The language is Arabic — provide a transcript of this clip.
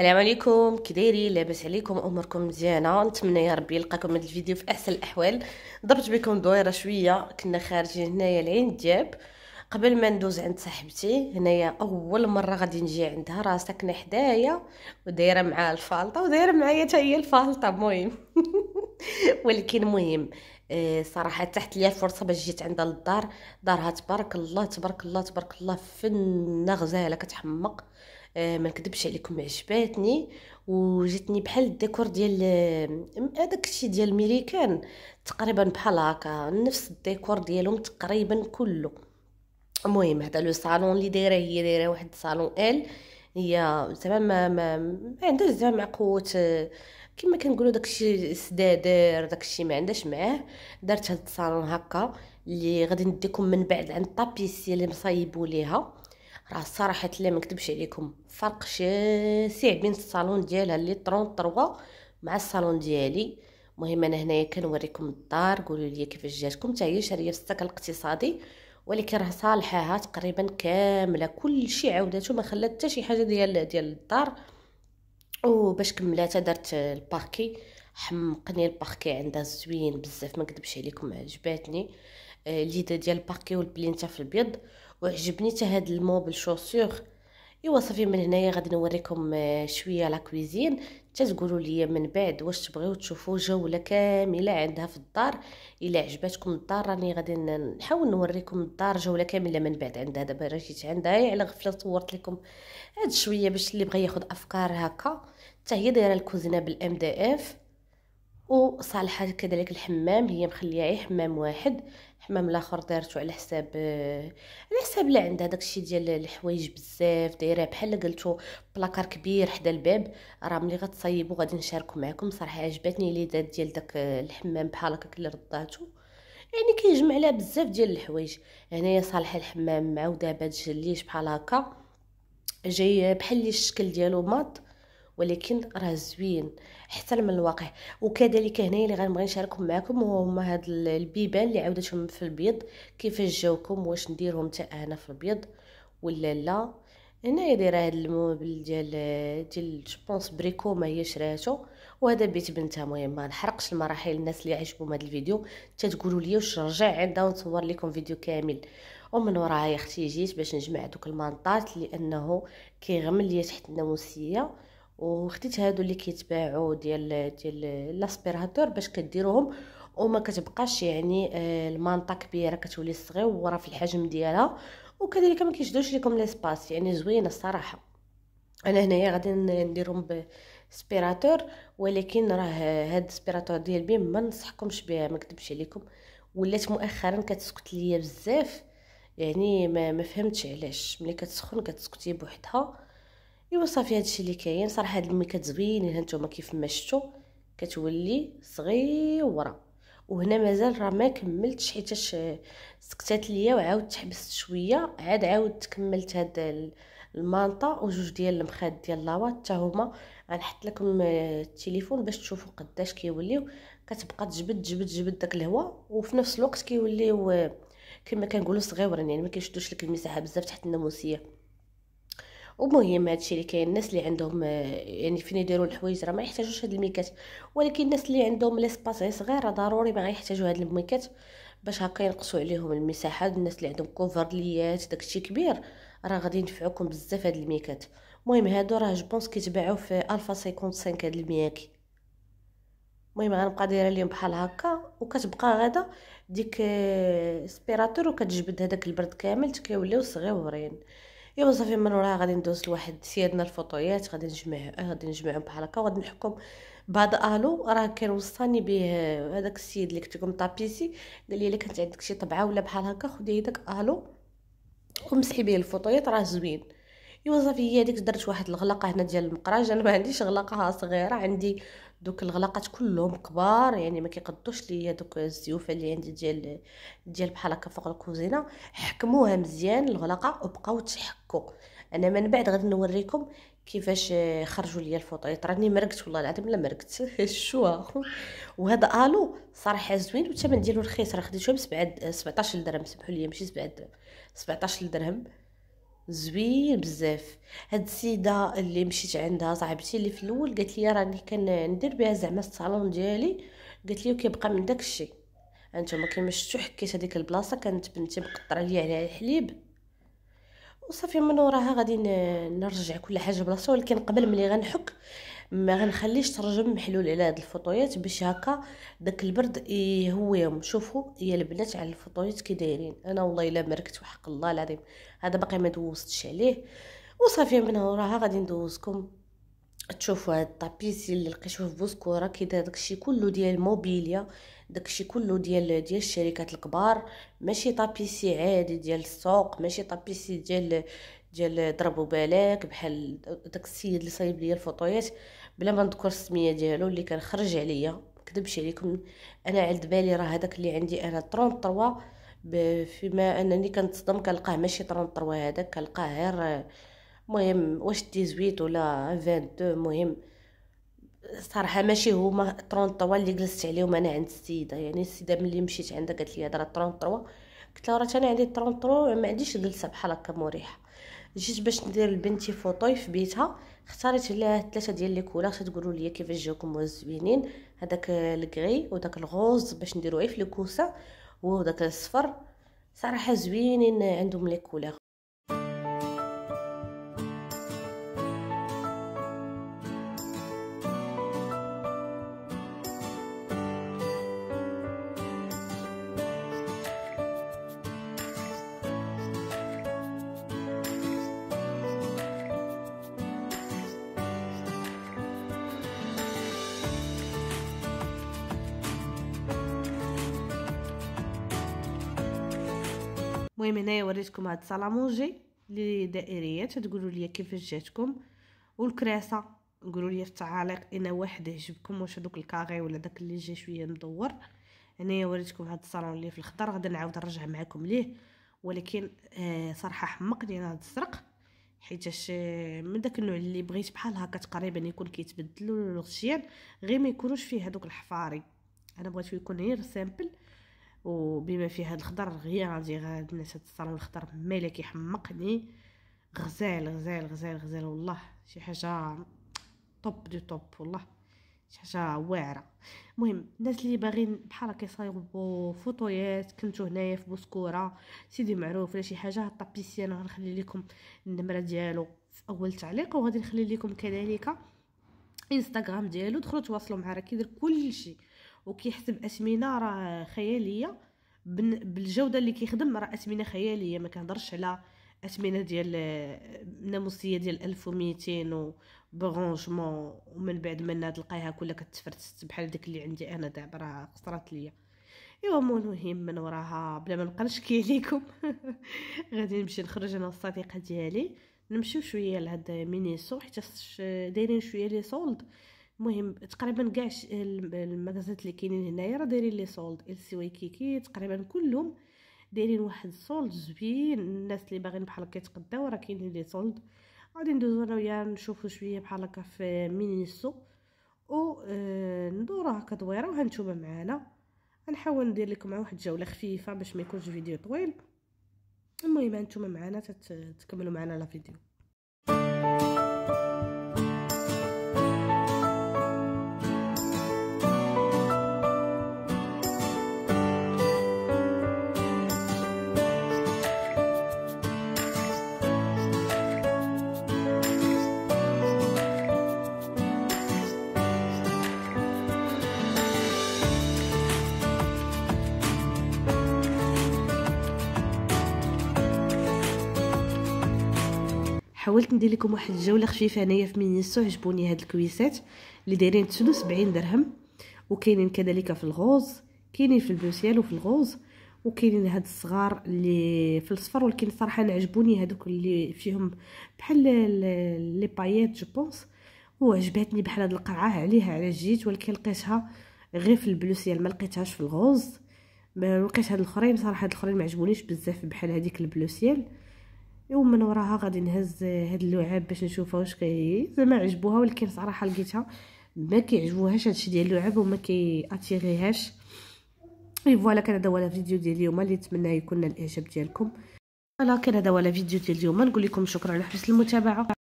السلام عليكم كديري لاباس عليكم اموركم مزيانه نتمنى يا ربي يلقاكم هذا الفيديو في احسن الاحوال ضربت بكم دويره شويه كنا خارجين هنايا لعين دياب قبل ما ندوز عند صاحبتي هنايا اول مره غادي نجي عندها راه ساكنه حدايا ودايره معاها الفالطه ودايره معايا حتى هي الفالطه المهم ولكن مهم آه، صراحه تحت ليا الفرصه باش جيت عندها للدار دارها تبارك الله تبارك الله تبارك الله فنه غزاله كتحمق آه، ما نكذبش عليكم عجباتني وجاتني بحال الديكور ديال هذاك الشيء ديال ميريكان تقريبا بحال هكا نفس الديكور ديالهم تقريبا كله المهم هذا لو صالون اللي دايره هي دايره واحد صالون ال هي زعما ما ما, ما عندهاش زعما قوه آه، كما كنقولوا داكشي سدادر داكشي ما عندهاش معاه درت هاد الصالون هكا اللي غادي نديكم من بعد عند الطابيسي اللي مصايبوا ليها راه صراحه لا ما نكذبش عليكم فرق شاسع بين الصالون ديالها اللي 33 مع الصالون ديالي مهم انا هنايا كنوريكم الدار قولوا لي كيفاش جاتكم حتى هي شاريه في السكن الاقتصادي ولكن راه صالحاها تقريبا كامله كل شيء عاودته ما خلات حتى شي حاجه ديال ديال الدار وباش كملاتها درت الباركي حمقني الباركي عندها زوين بزاف ما نكذبش عليكم عجباتني آه ليدا ديال الباركي والبلينتا في البيض وعجبني حتى هذا الموبل شوسور ايوا صافي من هنايا غادي نوريكم آه، شويه لا كويزين حتى تقولوا لي من بعد واش تبغيو تشوفوا جوله كامله عندها في الدار الا عجبتكم الدار راني غادي نحاول نوريكم الدار جوله كامله من بعد عندها دابا رجيت عندها هي على غفله صورت لكم هاد شويه باش اللي بغى ياخذ افكار هكا حتى هي دايره الكوزينه بالام دي اف وصالحه كذلك الحمام هي مخليه حمام واحد الحمام الاخر دارته على حساب آه، على حساب اللي عندها داكشي ديال الحوايج بزاف دايره بحال قلتو بلاكار كبير حدا الباب راه ملي غتصيبو غادي نشاركو معكم صراحه عجبتني لي دات ديال داك آه، الحمام بحال هكاك اللي رضاتو يعني كيجمع لها بزاف ديال الحوايج هنايا يعني صالحه الحمام معاودها بهاد الجليش بحال هكا جاي بحال لي الشكل ديالو ماط ولكن راه زوين حتى من الواقع وكذلك هنا اللي غنبغي نشاركهم معكم هما هاد البيبان اللي عاودتهم في البيض كيفاش جاوكم واش نديرهم حتى انا في البيض ولا لا هنايا دايره هاد الموبل ديال ديال جوبونس بريكو ما هي شراتو وهذا بيت بنتها المهم ما نحرقش المراحل الناس اللي عجبهم هذا الفيديو تقولوا لي واش نرجع عندها ونصور لكم فيديو كامل ومن وراها اختي جيت باش نجمع دوك المنطات لانه كيغمل ليا تحت الناموسيه وخديت هادو اللي كيتباعوا ديال ديال لاسبيراتور باش كديروهم وما كتبقاش يعني آه، المنطقه كبيره كتولي صغيره في الحجم ديالها وكذلك ما كيشدوش لكم ليسباس يعني زوينه الصراحه انا هنايا غادي نديرهم بسبيراتور ولكن راه هاد السبيراتور ديال بيم ما ننصحكمش بها ما كذبش عليكم ولات مؤخرا كتسكت ليا بزاف يعني ما ما فهمتش علاش ملي كتسخن كتسكتي بوحدها ايوا صافي هادشي اللي كاين صراحه هاد الميكات زوينين هانتوما كيف ما شفتوا كتولي صغيوره وهنا مازال راه ما كملتش حيت سكتات ليا وعاودت حبست شويه عاد عاودت كملت هاد المانطا وجوج ديال المخاد ديال لاواط حتى هما غنحط لكم التليفون باش تشوفوا قداش كيوليو كتبقى تجبد جبد جبد داك الهواء وفي نفس الوقت كيوليو كما كنقولوا صغيورين يعني ما كيشدوش لك المساحه بزاف تحت الناموسيه ومهم هادشي اللي كاين الناس اللي عندهم آه، يعني فين يديروا الحوايج راه ما يحتاجوش هاد الميكات ولكن الناس اللي عندهم ليسباس صغير ضروري ما يحتاجوا هاد الميكات باش هكا ينقصوا عليهم المساحه الناس اللي عندهم كوفرليات داكشي كبير راه غادي ينفعوكم بزاف هاد الميكات المهم هادو راه جوبونس كيتباعوا في الفا 55 هاد المياكي المهم غنبقى دايره ليهم بحال هكا وكتبقى غدا ديك سبيراتور آه، وكتجبد هداك البرد كامل تكيوليو صغيورين ايوا صافي من وراها غادي ندوز لواحد سيادنا الفوطويات غادي نجمع غادي نجمعهم بحال هكا وغادي نحكم بعد الو راه كان وصاني به هذاك السيد اللي كنت لكم طابيسي قال لي الا كانت عندك شي طبعه ولا بحال هكا خدي هذاك الو ومسحي به الفوطويات راه زوين ايوا صافي هي هذيك درت واحد الغلقه هنا ديال المقراج انا ما عنديش غلقه صغيره عندي دوك الغلقات كلهم كبار يعني ما كيقدوش ليا دوك الزيوفه اللي عندي ديال ديال بحال هكا فوق الكوزينه حكموها مزيان الغلقه وبقاو تحكوا انا من بعد غادي نوريكم كيفاش خرجوا ليا الفوطيط راني مرقت والله العظيم لا مرقت شوا وهذا الو صراحه زوين والثمن ديالو رخيص راه خديته ب 17 درهم سمحوا لي ماشي 7 درهم 17 درهم زوين بزاف هاد السيده اللي مشيت عندها صاحبتي اللي في الاول قالت لي راني كندير بها زعما الصالون ديالي قالت لي وكيبقى من داك الشيء انتما كيما شفتوا حكيت هذيك البلاصه كانت بنتي مقطره لي عليها الحليب وصافي من وراها غادي نرجع كل حاجه بلاصتها ولكن قبل ملي غنحك ما غنخليش ترجم محلول على هاد الفطويات باش هكا داك البرد يهويهم شوفوا يا البنات على الفطويات كي دايرين انا والله الا مركت وحق الله العظيم هذا باقي ما دوزتش عليه وصافي من وراها غادي ندوزكم تشوفوا هاد الطابيسي اللي لقيتوه في بوسكوره كي داير داكشي كله ديال الموبيليا داكشي كله ديال ديال الشركات الكبار ماشي طابيسي عادي ديال السوق ماشي طابيسي ديال ديال ضربوا بالك بحال داك السيد اللي صايب ليا الفوطويات بلا ما نذكر السميه ديالو اللي كان خرج عليا كذبش عليكم انا علد بالي راه هذاك اللي عندي انا 33 فيما انني كنتصدم كنلقاه ماشي 33 هذاك كنلقاه غير المهم واش 18 ولا 22 المهم صراحه ماشي هما 33 اللي جلست عليهم انا عند السيده يعني السيده ملي مشيت عندها قالت لي هذا 33 قلت لها راه انا عندي 33 ما عنديش جلسه بحال هكا مريحه جيت باش ندير لبنتي فوطوي في بيتها اختاريت لها ثلاثه ديال لي كولور تقولوا لي كيفاش جاكم زوينين هذاك الكري وداك الغوز باش نديرو غير لي كوسا وداك الصفر صراحه زوينين عندهم لي كولور المهم هنايا وريتكم هاد سالامونجي لي دائريات تقولوا لي كيفاش جاتكم والكراسه قولوا لي في التعاليق انا واحد عجبكم واش هذوك الكاغي ولا داك اللي جا شويه مدور هنايا وريتكم هاد الصالون اللي في الخضر غادي نعاود نرجع معكم ليه ولكن آه صراحه حمقني هاد الزرق حيتاش من داك النوع اللي بغيت بحال هكا تقريبا يكون كيتبدلوا الغشيان غير ما يكونوش فيه هذوك الحفاري انا بغيت يكون غير سامبل وبما فيه هذا الخضر غير غادي هاد الناس هاد الصالون الخضر مالا كيحمقني غزال غزال غزال غزال والله شي حاجه طوب دو طوب والله شي حاجه واعره المهم الناس اللي باغيين بحال هكا يصايبوا فوتويات كنتو هنايا في بوسكوره سيدي معروف ولا شي حاجه الطابيسي انا غنخلي لكم النمره ديالو في اول تعليق وغادي نخلي لكم كذلك انستغرام ديالو دخلوا تواصلوا معاه راه كيدير كلشي وكيحسب اثمنه راه خياليه بالجوده اللي كيخدم راه اثمنه خياليه ما كنهضرش على اثمنه ديال ناموسيه ديال 1200 وبرونجمون ومن بعد ما تلقايها كلها كتفرتست بحال داك اللي عندي انا دابا راه خسرات ليا ايوا المهم من وراها بلا ما نبقى نشكي لكم غادي نمشي نخرج انا والصديقه ديالي نمشيو شويه لهاد مينيسو حيت دايرين شويه لي سولد المهم تقريبا كاع المكازات اللي كاينين هنايا راه دايرين لي سولد ال سي واي كيكي تقريبا كلهم دايرين واحد سولد زوين الناس اللي باغيين بحال هكا يتقداو راه كاينين لي سولد غادي ندوزو انا وياه نشوفو شويه بحال هكا في مينيسو او آه، ندورو هكا دويره وهانتوما معانا غنحاول ندير لكم مع واحد جوله خفيفه باش ما يكونش فيديو طويل المهم هانتوما معانا تكملوا معانا لا فيديو حاولت ندير لكم واحد الجوله خفيفه هنايا في مينيسو عجبوني هاد الكويسات اللي دايرين تسلو 70 درهم وكاينين كذلك في الغوز كاينين في البوسيال وفي الغوز وكاينين هاد الصغار اللي في الصفر ولكن صراحه انا عجبوني هادوك اللي فيهم بحال لي بايات جو بونس وعجبتني بحال هاد القرعه عليها على جيت ولكن لقيتها غير في البلوسيال ما لقيتهاش في الغوز ما لقيتش هاد الاخرين صراحه هاد الاخرين ما عجبونيش بزاف بحال هذيك البلوسيال ومن وراها غادي نهز هاد اللعاب باش نشوفها واش كي زعما عجبوها ولكن صراحه لقيتها ما كيعجبوهاش هادشي ديال اللعاب وما كياتيريهاش اي فوالا كان هذا هو الفيديو ديال اليوم اللي نتمنى يكون الاعجاب ديالكم فوالا كان هذا هو الفيديو ديال اليوم نقول لكم شكرا على حسن المتابعه